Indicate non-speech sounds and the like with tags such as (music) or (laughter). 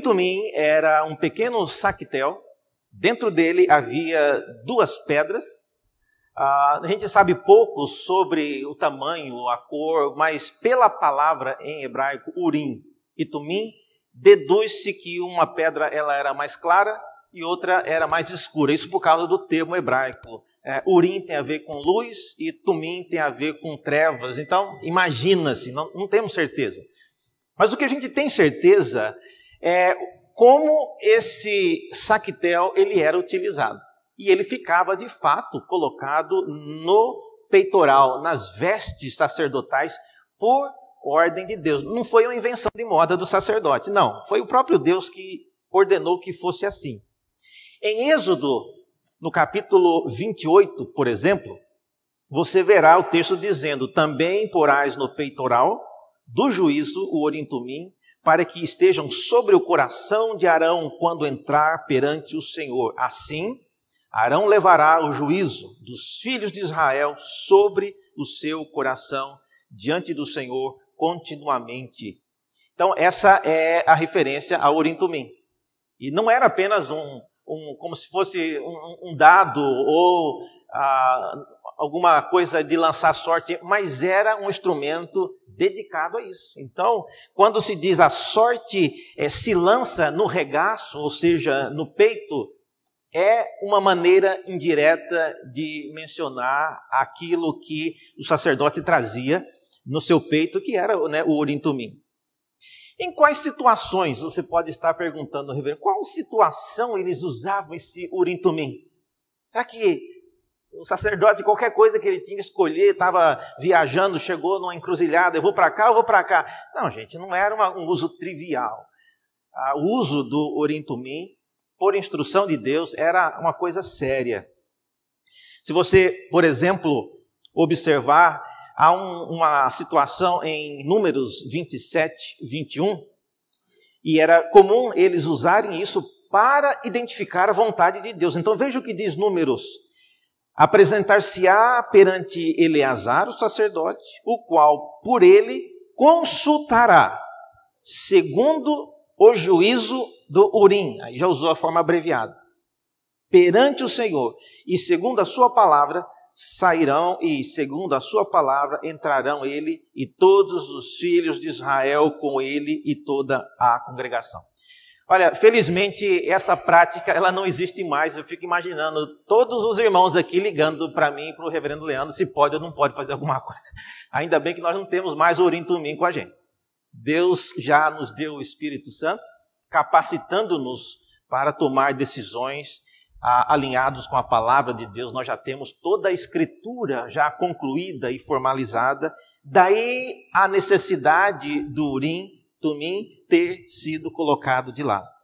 Tumim era um pequeno saquetel, dentro dele havia duas pedras. Ah, a gente sabe pouco sobre o tamanho, a cor, mas pela palavra em hebraico urim e tumim, deduz-se que uma pedra ela era mais clara e outra era mais escura. Isso por causa do termo hebraico. É, urim tem a ver com luz e tumim tem a ver com trevas. Então, imagina-se, não, não temos certeza. Mas o que a gente tem certeza é, como esse saquetel ele era utilizado. E ele ficava, de fato, colocado no peitoral, nas vestes sacerdotais, por ordem de Deus. Não foi uma invenção de moda do sacerdote, não. Foi o próprio Deus que ordenou que fosse assim. Em Êxodo, no capítulo 28, por exemplo, você verá o texto dizendo: Também porás no peitoral do juízo o orintumim, para que estejam sobre o coração de Arão quando entrar perante o Senhor. Assim, Arão levará o juízo dos filhos de Israel sobre o seu coração diante do Senhor continuamente. Então, essa é a referência ao urim E não era apenas um, um como se fosse um, um dado ou ah, alguma coisa de lançar sorte, mas era um instrumento dedicado a isso. Então, quando se diz a sorte é, se lança no regaço, ou seja, no peito, é uma maneira indireta de mencionar aquilo que o sacerdote trazia no seu peito, que era né, o urintumim. Em quais situações, você pode estar perguntando, reverendo, qual situação eles usavam esse urintumim? Será que o sacerdote, qualquer coisa que ele tinha que escolher, estava viajando, chegou numa encruzilhada, eu vou para cá, eu vou para cá. Não, gente, não era uma, um uso trivial. Ah, o uso do Orintumim, por instrução de Deus, era uma coisa séria. Se você, por exemplo, observar, há um, uma situação em Números 27, 21, e era comum eles usarem isso para identificar a vontade de Deus. Então veja o que diz Números apresentar-se-á perante Eleazar, o sacerdote, o qual por ele consultará, segundo o juízo do Urim. Aí já usou a forma abreviada. Perante o Senhor, e segundo a sua palavra, sairão, e segundo a sua palavra, entrarão ele e todos os filhos de Israel com ele e toda a congregação. Olha, felizmente essa prática ela não existe mais. Eu fico imaginando todos os irmãos aqui ligando para mim, para o reverendo Leandro, se pode ou não pode fazer alguma (laughs) coisa. Ainda bem que nós não temos mais Urim-Tumim com a gente. Deus já nos deu o Espírito Santo, capacitando-nos para tomar decisões ah, alinhados com a palavra de Deus. Nós já temos toda a escritura já concluída e formalizada. Daí a necessidade do Urim de mim ter sido colocado de lado.